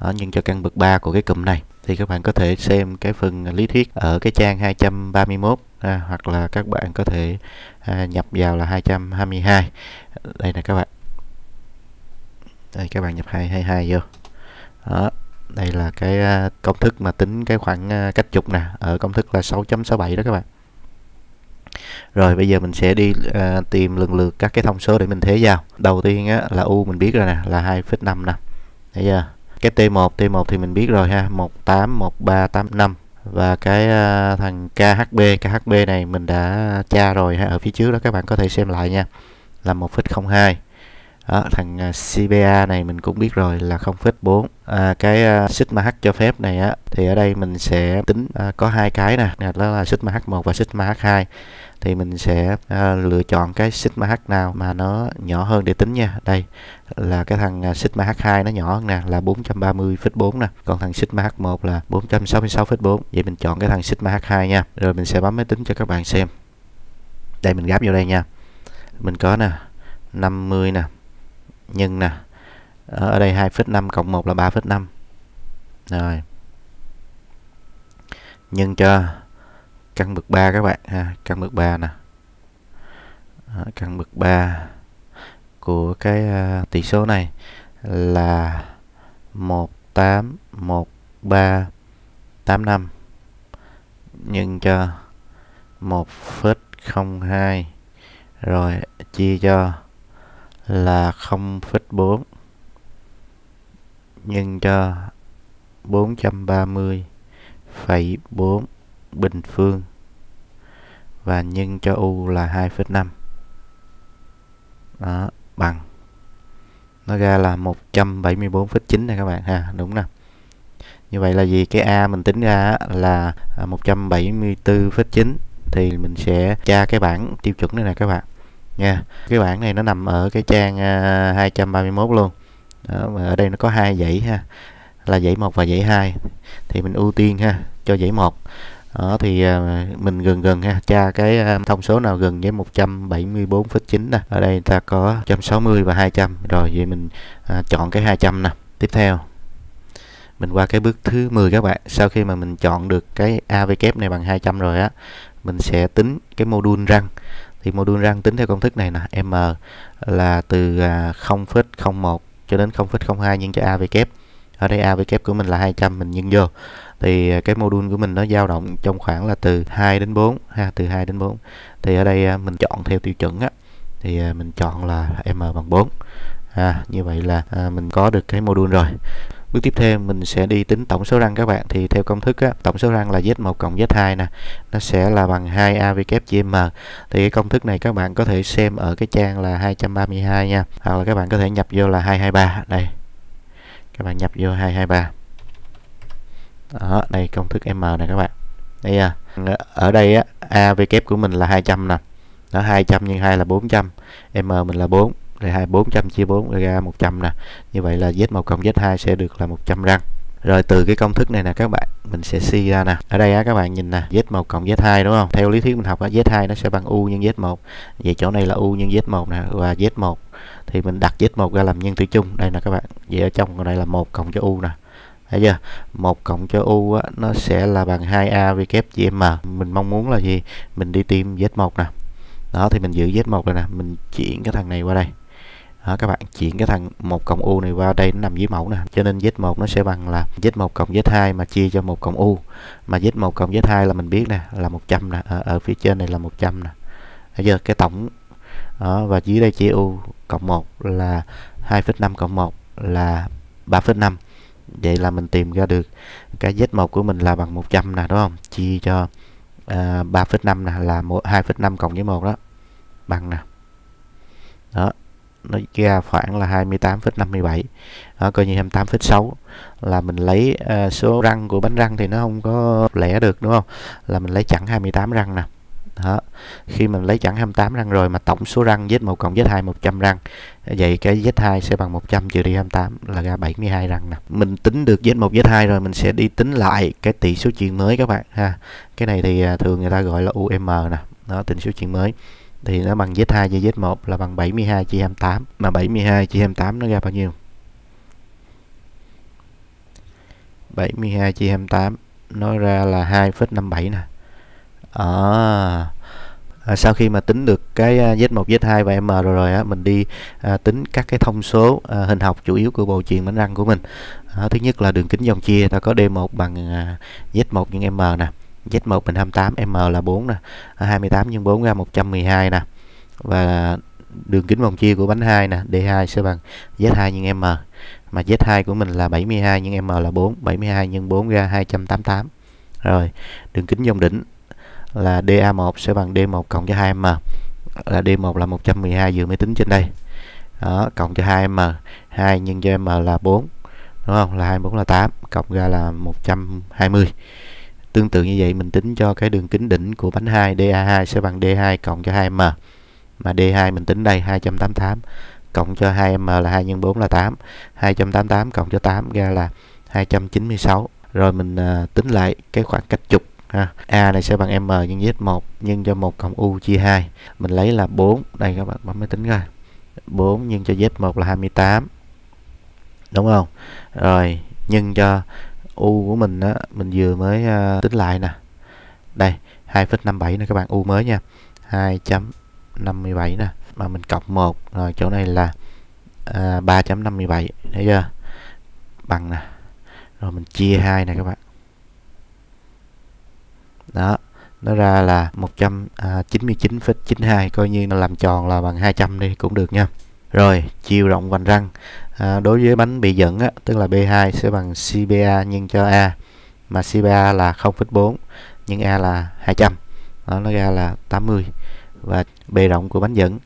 nhân cho căn bậc 3 của cái cụm này thì các bạn có thể xem cái phần lý thuyết ở cái trang 231 à, hoặc là các bạn có thể à, nhập vào là 222 đây nè các bạn đây các bạn nhập 222 vô đó đây là cái à, công thức mà tính cái khoảng à, cách chục nè ở công thức là 6.67 đó các bạn rồi bây giờ mình sẽ đi à, tìm lần lượt các cái thông số để mình thế vào đầu tiên á, là u mình biết rồi nè là 2,5 nè thấy chưa cái T1 T1 thì mình biết rồi ha 181385 và cái uh, thằng KHB KHB này mình đã tra rồi ha ở phía trước đó các bạn có thể xem lại nha là 1,02 đó, thằng à, CBA này mình cũng biết rồi là 0,4 à, cái uh, sigma h cho phép này á thì ở đây mình sẽ tính uh, có hai cái nè đó là sigma h1 và sigma h2 thì mình sẽ à, lựa chọn cái sigma h nào mà nó nhỏ hơn để tính nha đây là cái thằng à, sigma h2 nó nhỏ hơn nè là 430 430,4 nè còn thằng sigma h1 là 466 466,4 vậy mình chọn cái thằng sigma h2 nha rồi mình sẽ bấm máy tính cho các bạn xem đây mình gáp vô đây nha mình có nè 50 nè nhân nè ở đây 2 5 cộng 1 là 3 5 rồi nhân cho căn bậc 3 các bạn ha căn bậc 3 nè căn bậc 3 của cái uh, tỷ số này là 18135 nhân cho 1,02 rồi chia cho là 0,4 nhân cho 430,4 bình phương và nhân cho u là 2,5 đó bằng nó ra là 174,9 này các bạn ha đúng nè như vậy là gì cái a mình tính ra là 174,9 à, thì mình sẽ tra cái bảng tiêu chuẩn này nè các bạn nha cái bảng này nó nằm ở cái trang 231 à, luôn đó, mà ở đây nó có hai dãy ha là dãy một và dãy hai thì mình ưu tiên ha cho dãy một đó thì à, mình gần gần ha tra cái à, thông số nào gần với 174,9 nè ở đây ta có 160 và 200 rồi vậy mình à, chọn cái 200 nè tiếp theo mình qua cái bước thứ 10 các bạn sau khi mà mình chọn được cái AVK này bằng 200 rồi á mình sẽ tính cái module răng thì module răng tính theo công thức này nè M là từ 0,01 cho đến 0,02 nhân cho AVK ở đây AVK của mình là 200 mình nhân vô thì à, cái module của mình nó dao động trong khoảng là từ 2 đến 4 ha từ 2 đến 4 thì ở đây à, mình chọn theo tiêu chuẩn á thì à, mình chọn là m bằng 4 à, như vậy là à, mình có được cái module rồi bước tiếp theo mình sẽ đi tính tổng số răng các bạn thì theo công thức á, tổng số răng là z1 cộng z2 nè nó sẽ là bằng 2 m thì cái công thức này các bạn có thể xem ở cái trang là 232 nha hoặc là các bạn có thể nhập vô là 223 đây các bạn nhập vô 223 đó, đây công thức m này các bạn đây à, ở đây á a v kép của mình là 200 nè đó 200 nhân 2 là 400 m mình là 4 rồi 2 400 chia 4 ra 100 nè như vậy là z 1 cộng z 2 sẽ được là 100 răng rồi từ cái công thức này nè các bạn mình sẽ suy ra nè ở đây á các bạn nhìn nè z1 cộng z2 đúng không theo lý thuyết mình học á z2 nó sẽ bằng u nhân z1 vậy chỗ này là u nhân z1 nè và z1 thì mình đặt z1 ra làm nhân tử chung đây nè các bạn vậy ở trong này là một cộng cho u nè thấy chưa một cộng cho u á, nó sẽ là bằng 2 a v m mình mong muốn là gì mình đi tìm z 1 nè đó thì mình giữ z 1 rồi nè mình chuyển cái thằng này qua đây đó, các bạn chuyển cái thằng một cộng u này qua đây nó nằm dưới mẫu nè cho nên z 1 nó sẽ bằng là z 1 cộng z 2 mà chia cho một cộng u mà z 1 cộng z 2 là mình biết nè là 100 nè ở, ở phía trên này là 100 nè bây giờ cái tổng đó, và dưới đây chia u cộng 1 là 2,5 cộng 1 là 3,5 vậy là mình tìm ra được cái z1 của mình là bằng 100 nè đúng không chia cho uh, à, 3,5 nè là 2,5 cộng với 1 đó bằng nè đó nó ra khoảng là 28,57 đó, coi như 28,6 là mình lấy uh, số răng của bánh răng thì nó không có lẻ được đúng không là mình lấy chẳng 28 răng nè đó khi mình lấy chẵn 28 răng rồi mà tổng số răng Z1 cộng Z2 100 răng vậy cái Z2 sẽ bằng 100 trừ đi 28 là ra 72 răng nè mình tính được Z1 Z2 rồi mình sẽ đi tính lại cái tỷ số chuyển mới các bạn ha cái này thì à, thường người ta gọi là UM nè đó tỷ số chuyển mới thì nó bằng Z2 chia Z1 là bằng 72 chia 28 mà 72 chia 28 nó ra bao nhiêu 72 chia 28 nó ra là 2,57 nè à, à, sau khi mà tính được cái Z1, à, Z2 và M rồi rồi á, mình đi à, tính các cái thông số à, hình học chủ yếu của bầu truyền bánh răng của mình. À, thứ nhất là đường kính dòng chia ta có D1 bằng à, Z1 nhân M nè, Z1 mình 28, M là 4 nè, à, 28 nhân 4 ra 112 nè. Và đường kính vòng chia của bánh 2 nè, D2 sẽ bằng Z2 nhân M. Mà Z2 của mình là 72 nhân M là 4, 72 nhân 4 ra 288. Rồi, đường kính vòng đỉnh là DA1 sẽ bằng D1 cộng cho 2M là D1 là 112 dự máy tính trên đây đó, cộng cho 2M 2 nhân cho M là 4 đúng không là 24 là 8 cộng ra là 120 tương tự như vậy mình tính cho cái đường kính đỉnh của bánh 2 DA2 sẽ bằng D2 cộng cho 2M mà D2 mình tính đây 288 cộng cho 2M là 2 x 4 là 8 288 cộng cho 8 ra là 296 rồi mình à, tính lại cái khoảng cách trục ha. A này sẽ bằng M nhân với X1 nhân cho 1 cộng U chia 2. Mình lấy là 4. Đây các bạn bấm máy tính coi. 4 nhân cho Z1 là 28. Đúng không? Rồi, nhân cho U của mình á, mình vừa mới uh, tính lại nè. Đây, 2,57 nè các bạn, U mới nha. 2.57 nè, mà mình cộng 1 rồi chỗ này là uh, à, 3.57, thấy chưa? Bằng nè. Rồi mình chia 2 nè các bạn đó nó ra là 199,92 à, coi như là làm tròn là bằng 200 đi cũng được nha rồi chiều rộng vành răng à, đối với bánh bị dẫn á, tức là B2 sẽ bằng CBA nhân cho A mà CBA là 0,4 nhưng A là 200 đó, nó ra là 80 và bề rộng của bánh dẫn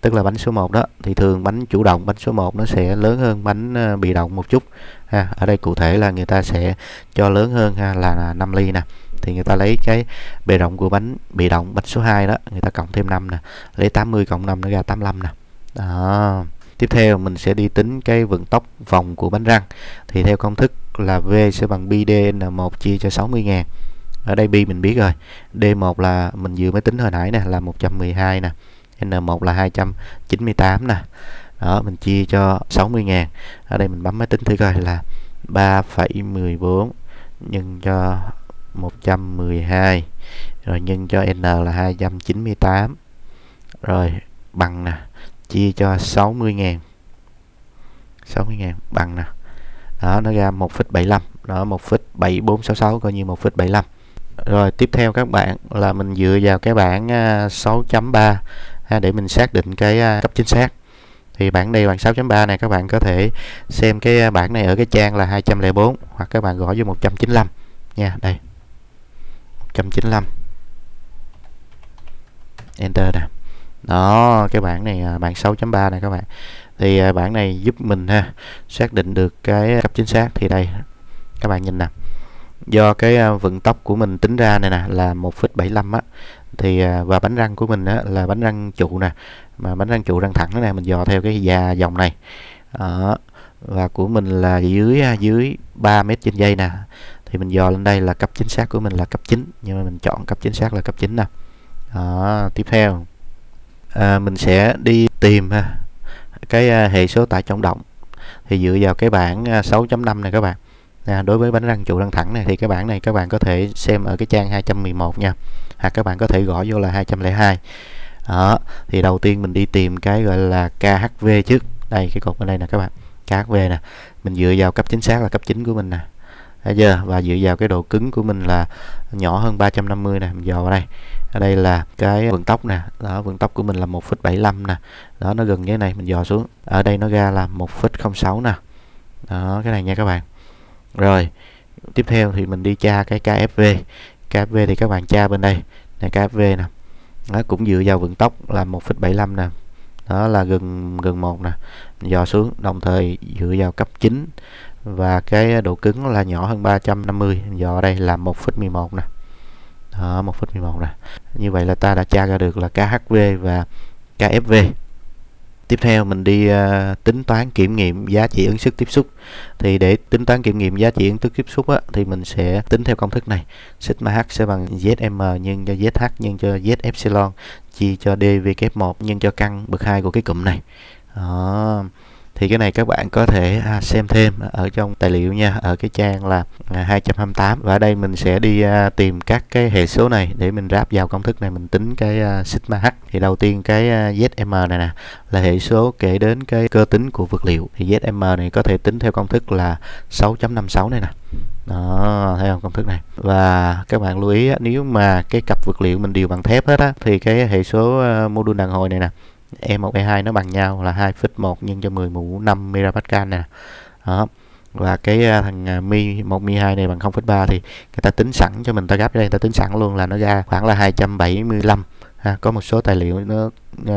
tức là bánh số 1 đó thì thường bánh chủ động bánh số 1 nó sẽ lớn hơn bánh ờ, bị động một chút ha ở đây cụ thể là người ta sẽ cho lớn hơn ha là 5 ly nè thì người ta lấy cái bề rộng của bánh bị động bánh số 2 đó người ta cộng thêm 5 nè lấy 80 cộng 5 nó ra 85 nè đó tiếp theo mình sẽ đi tính cái vận tốc vòng của bánh răng thì theo công thức là V sẽ bằng BDN1 chia cho 60 ngàn ở đây B mình biết rồi D1 là mình vừa mới tính hồi nãy nè là 112 nè N1 là 298 nè đó mình chia cho 60 ngàn ở đây mình bấm máy tính thử coi là 3,14 nhân cho 112 rồi nhân cho n là 298 rồi bằng nè chia cho 60.000 60.000 bằng nè đó nó ra 1,75 đó 1,7466 coi như 1,75 rồi tiếp theo các bạn là mình dựa vào cái bảng 6.3 à, ha, để mình xác định cái à, cấp chính xác thì bảng đây bảng 6.3 này các bạn có thể xem cái à, bảng này ở cái trang là 204 hoặc các bạn gõ vô 195 nha đây 195 Enter nè đó cái bảng này à, bảng 6.3 này các bạn thì à, bảng này giúp mình ha xác định được cái cấp chính xác thì đây các bạn nhìn nè do cái à, vận tốc của mình tính ra này nè là 1,75 á thì và bánh răng của mình á, là bánh răng trụ nè mà bánh răng trụ răng thẳng đó nè mình dò theo cái già dòng này đó. và của mình là dưới dưới 3 mét trên dây nè thì mình dò lên đây là cấp chính xác của mình là cấp 9 nhưng mà mình chọn cấp chính xác là cấp 9 nè đó, tiếp theo à, mình sẽ đi tìm ha, cái à, hệ số tải trọng động thì dựa vào cái bảng 6.5 à, này các bạn à, đối với bánh răng trụ răng thẳng này thì cái bảng này các bạn có thể xem ở cái trang 211 nha hoặc các bạn có thể gõ vô là 202 đó thì đầu tiên mình đi tìm cái gọi là KHV trước đây cái cột bên đây nè các bạn KHV nè mình dựa vào cấp chính xác là cấp chính của mình nè Đấy giờ Và dựa vào cái độ cứng của mình là nhỏ hơn 350 này mình dò vào đây ở đây là cái vận tốc nè đó vận tốc của mình là 1,75 nè đó nó gần như thế này mình dò xuống ở đây nó ra là 1,06 nè đó cái này nha các bạn rồi tiếp theo thì mình đi tra cái KFV KFV thì các bạn tra bên đây này KFV nè nó cũng dựa vào vận tốc là 1,75 nè đó là gần gần một nè dò xuống đồng thời dựa vào cấp 9 và cái độ cứng là nhỏ hơn 350 giờ đây là 1,11 nè đó 1,11 nè như vậy là ta đã tra ra được là KHV và KFV tiếp theo mình đi uh, tính toán kiểm nghiệm giá trị ứng sức tiếp xúc thì để tính toán kiểm nghiệm giá trị ứng sức tiếp xúc á, thì mình sẽ tính theo công thức này sigma h sẽ bằng zm nhân cho zh nhân cho z epsilon chia cho dvk1 nhân cho căn bậc hai của cái cụm này đó thì cái này các bạn có thể à, xem thêm ở trong tài liệu nha ở cái trang là 228 à, và ở đây mình sẽ đi à, tìm các cái hệ số này để mình ráp vào công thức này mình tính cái sigma h thì đầu tiên cái zm này nè là hệ số kể đến cái cơ tính của vật liệu thì zm này có thể tính theo công thức là 6.56 này nè đó thấy không công thức này và các bạn lưu ý nếu mà cái cặp vật liệu mình điều bằng thép hết á thì cái hệ số mô đun đàn hồi này nè E1 E2 nó bằng nhau là 2,1 nhân cho 10 mũ 5 MPa nè đó và cái à, thằng à, mi 1 mi 2 này bằng 0,3 thì người ta tính sẵn cho mình ta gấp đây người ta tính sẵn luôn là nó ra khoảng là 275 ha, à, có một số tài liệu nó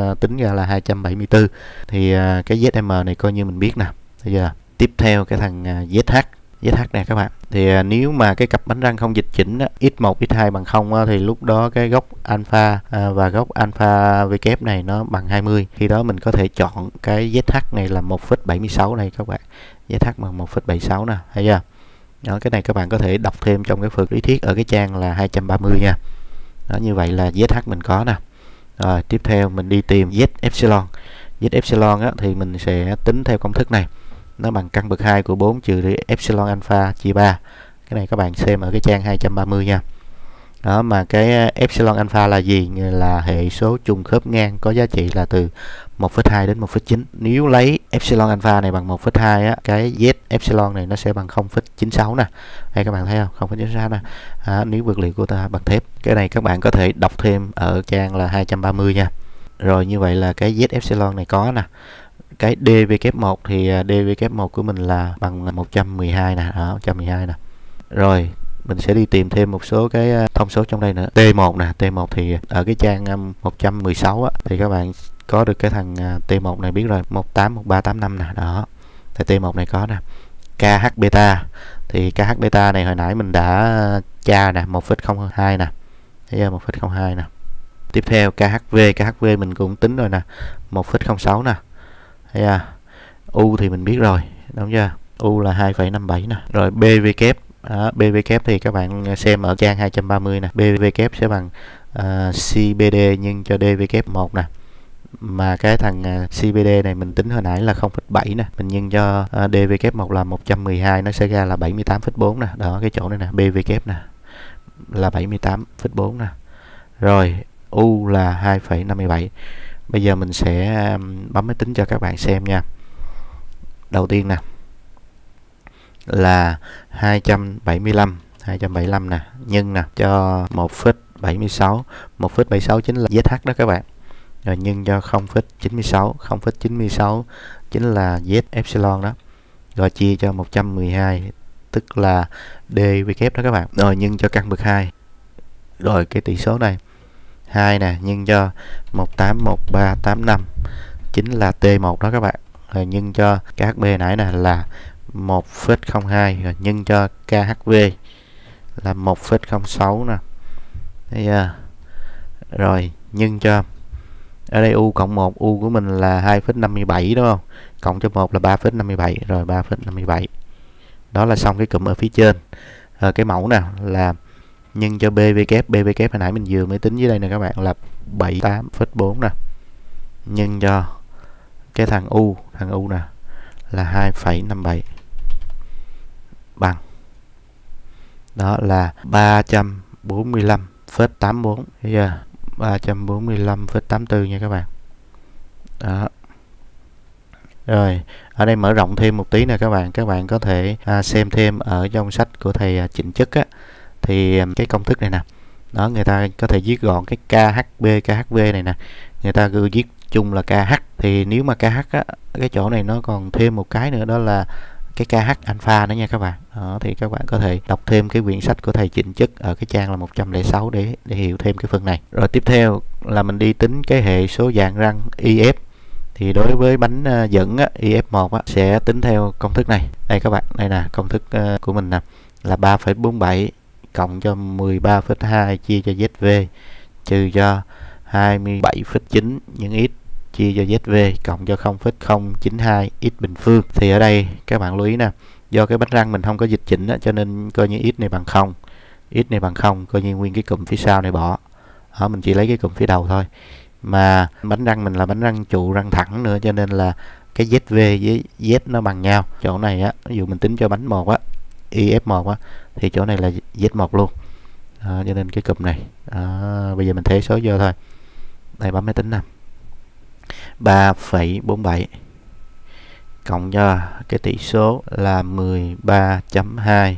uh, tính ra là 274 thì uh, cái ZM này coi như mình biết nè bây giờ tiếp theo cái thằng uh, ZH ZH nè các bạn thì à, nếu mà cái cặp bánh răng không dịch chỉnh x1 x2 bằng 0 thì lúc đó cái góc alpha à, và góc alpha v kép này nó bằng 20 khi đó mình có thể chọn cái ZH này là 1,76 này các bạn ZH bằng 1,76 nè thấy chưa đó, cái này các bạn có thể đọc thêm trong cái phần lý thuyết ở cái trang là 230 nha đó như vậy là ZH mình có nè rồi tiếp theo mình đi tìm Z epsilon Z epsilon á, thì mình sẽ tính theo công thức này nó bằng căn bậc 2 của 4 trừ đi epsilon alpha chia 3 cái này các bạn xem ở cái trang 230 nha đó mà cái ờ, epsilon alpha là gì là hệ số trùng khớp ngang có giá trị là từ 1,2 đến 1,9 nếu lấy epsilon alpha này bằng 1,2 á cái z epsilon này nó sẽ bằng 0,96 nè đây các bạn thấy không 0,96 nè à, nếu vật liệu của ta bằng thép cái này các bạn có thể đọc thêm ở trang là 230 nha rồi như vậy là cái z epsilon này có nè cái DW1 thì à, DW1 của mình là bằng 112 nè, đó, 112 nè. Rồi, mình sẽ đi tìm thêm một số cái à, thông số trong đây nữa. T1 nè, T1 thì ở cái trang 116 um, á thì các bạn có được cái thằng à, T1 này biết rồi, 181385 nè, đó. Thì T1 này có nè. KH beta thì KH beta này hồi nãy mình đã tra nè, 1.02 nè. Thấy giờ 1.02 nè. Tiếp theo KHV, KHV mình cũng tính rồi nè, 1.06 nè yeah. U thì mình biết rồi đúng chưa U là 2,57 nè rồi BVK đó, BVK thì các bạn xem ở trang 230 nè BVK sẽ bằng uh, ờ, CBD nhưng cho DVK 1 nè mà cái thằng ờ, CBD này mình tính hồi nãy là 0,7 nè mình nhân cho uh, ờ, DVK1 là 112 nó sẽ ra là 78,4 nè đó cái chỗ này nè BVK nè là 78,4 nè rồi U là 2,57 bây giờ mình sẽ um, bấm máy tính cho các bạn xem nha đầu tiên nè là 275 275 nè nhân nè cho 1,76 1,76 chính là ZH đó các bạn rồi nhân cho 0,96 0,96 chính là Z epsilon đó rồi chia cho 112 tức là DW đó các bạn rồi nhân cho căn bậc 2 rồi cái tỷ số này 2 nè nhân cho 181385 chính là T1 đó các bạn rồi nhân cho b nãy nè là 1,02 rồi nhân cho KHV là 1,06 nè Đấy, yeah. rồi nhân cho ở đây U cộng 1 U của mình là 2,57 đúng không cộng cho 1 là 3,57 rồi 3,57 đó là xong cái cụm ở phía trên rồi cái mẫu nè là nhân cho BVK, BVK hồi nãy mình vừa mới tính dưới đây nè các bạn là 78,4 nè. Nhân cho cái thằng U, thằng U nè là 2,57 bằng đó là 345,84 bây giờ 345,84 nha các bạn đó rồi ở đây mở rộng thêm một tí nè các bạn các bạn có thể à, xem thêm ở trong sách của thầy à, Trịnh Chức á thì cái công thức này nè đó người ta có thể viết gọn cái khb khb này nè người ta cứ viết chung là kh thì nếu mà kh á, cái chỗ này nó còn thêm một cái nữa đó là cái kh alpha nữa nha các bạn đó, thì các bạn có thể đọc thêm cái quyển sách của thầy chỉnh Chức ở cái trang là 106 để để hiểu thêm cái phần này rồi tiếp theo là mình đi tính cái hệ số dạng răng if thì đối với bánh ờ, dẫn á, if1 á, sẽ tính theo công thức này đây các bạn đây là công thức ờ, của mình nè là 3,47 cộng cho 13,2 chia cho ZV trừ cho 27,9 nhân x chia cho ZV cộng cho 0,092 x bình phương thì ở đây các bạn lưu ý nè do cái bánh răng mình không có dịch chỉnh đó, cho nên coi như x này bằng 0 x này bằng 0 coi như nguyên cái cụm phía sau này bỏ đó, mình chỉ lấy cái cụm phía đầu thôi mà bánh răng mình là bánh răng trụ răng thẳng nữa cho nên là cái ZV với Z nó bằng nhau chỗ này á ví dụ mình tính cho bánh một á if1 á thì chỗ này là z1 luôn à, cho nên cái cụm này à, bây giờ mình thế số vô thôi đây bấm máy tính nè 3,47 cộng cho cái tỷ số là 13.2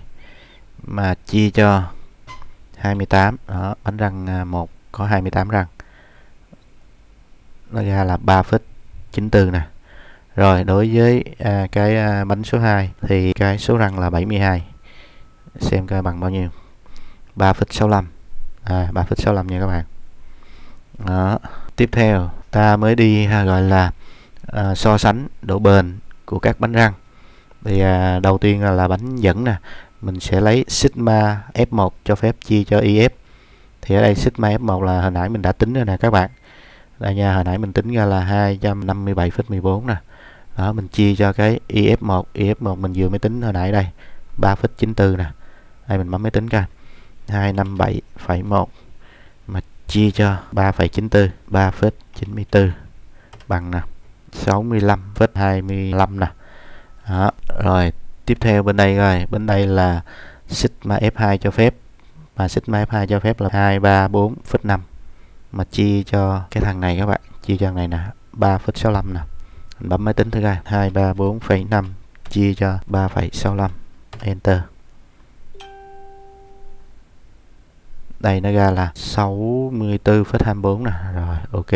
mà chia cho 28 đó, bánh răng 1 à, có 28 răng nó ra là 3,94 nè rồi đối với à, cái à, bánh số 2 thì cái số răng là 72. Xem coi bằng bao nhiêu. 3,65. À 3,65 nha các bạn. Đó. Tiếp theo ta mới đi ha, gọi là à, so sánh độ bền của các bánh răng. Thì à, đầu tiên là, là bánh dẫn nè, mình sẽ lấy sigma F1 cho phép chia cho IF. Thì ở đây sigma F1 là hồi nãy mình đã tính rồi nè các bạn. Đây nha, hồi nãy mình tính ra là 257,14 nè đó mình chia cho cái if1 e if1 e mình vừa mới tính hồi nãy đây 3,94 nè đây mình bấm máy tính coi 257,1 mà chia cho 3,94 3,94 bằng nè 65,25 nè đó. rồi tiếp theo bên đây rồi bên đây là sigma f2 cho phép mà sigma f2 cho phép là 234,5 mà chia cho cái thằng này các bạn chia cho thằng này nè 3,65 nè bấm máy tính thứ gai 234,5 chia cho 3,65 enter đây nó ra là 64,24 nè rồi ok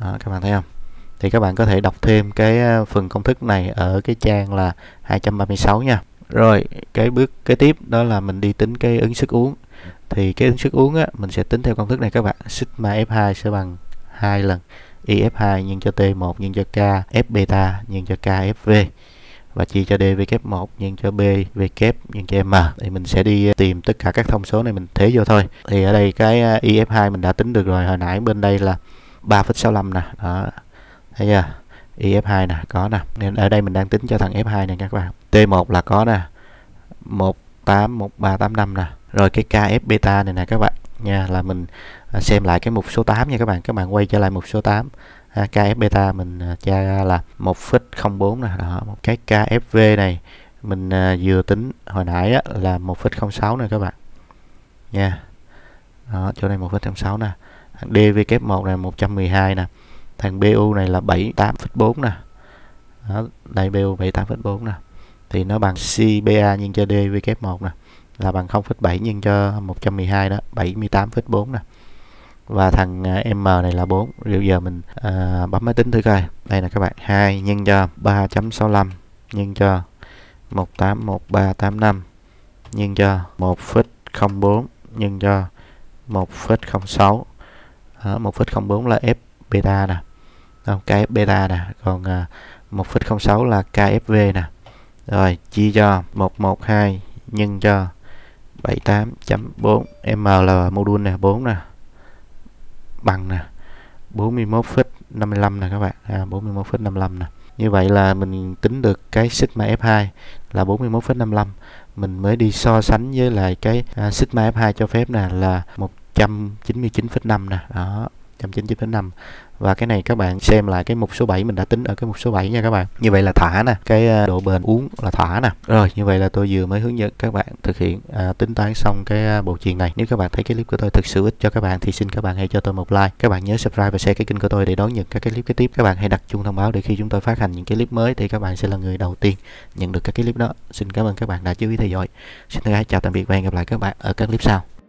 đó, các bạn thấy không thì các bạn có thể đọc thêm cái ờ, phần công thức này ở cái trang là 236 nha rồi cái bước kế tiếp đó là mình đi tính cái ứng sức uống thì cái ứng sức uống á, mình sẽ tính theo công thức này các bạn sigma F2 sẽ bằng hai lần if2 nhân cho t1 nhân cho k f beta nhân cho k fv và chia cho d với kép 1 nhân cho b về kép nhân cho m thì mình sẽ đi ờ, tìm tất cả các thông số này mình thế vô thôi thì ở đây cái ờ, if2 mình đã tính được rồi hồi nãy bên đây là 3,65 nè đó thấy chưa if2 nè có nè nên ở đây mình đang tính cho thằng f2 này các bạn t1 là có nè 181385 nè rồi cái kf beta này nè các bạn nha là mình à, xem lại cái mục số 8 nha các bạn các bạn quay trở lại mục số 8 à, KF beta mình à, tra ra là 1,04 nè đó một cái KFV này mình à, vừa tính hồi nãy á, là 1,06 nè các bạn nha đó chỗ này 1,06 nè thằng DVK1 này 112 nè thằng BU này là 78,4 nè đó, đây BU 78,4 nè thì nó bằng CBA nhân cho DVK1 nè là bằng 0,7 nhân cho 112 đó 78,4 nè và thằng à, M này là 4 Bây giờ mình à, bấm máy tính thử coi Đây là các bạn 2 nhân cho 3.65 nhân cho 181385 nhân cho 1,04 nhân cho 1,06 à, 1,04 là F beta nè không, KF beta nè còn à, 1,06 là KFV nè rồi chia cho 112 nhân cho 78.4m là module nè 4 nè bằng nè 41,55 nè các bạn à, 41,55 nè như vậy là mình tính được cái sigma F2 là 41,55 mình mới đi so sánh với lại cái à, sigma F2 cho phép nè là 199,5 nè đó 199,5 và cái này các bạn xem lại cái mục số 7 mình đã tính ở cái mục số 7 nha các bạn như vậy là thả nè cái à, độ bền uống là thả nè rồi như vậy là tôi vừa mới hướng dẫn các bạn thực hiện à, tính toán xong cái à, bộ truyền này nếu các bạn thấy cái clip của tôi thực sự ích cho các bạn thì xin các bạn hãy cho tôi một like các bạn nhớ subscribe và share cái kênh của tôi để đón nhận các cái clip kế tiếp các bạn hãy đặt chuông thông báo để khi chúng tôi phát hành những cái clip mới thì các bạn sẽ là người đầu tiên nhận được các cái clip đó xin cảm ơn các bạn đã chú ý theo dõi xin thân chào tạm biệt và hẹn gặp lại các bạn ở các clip sau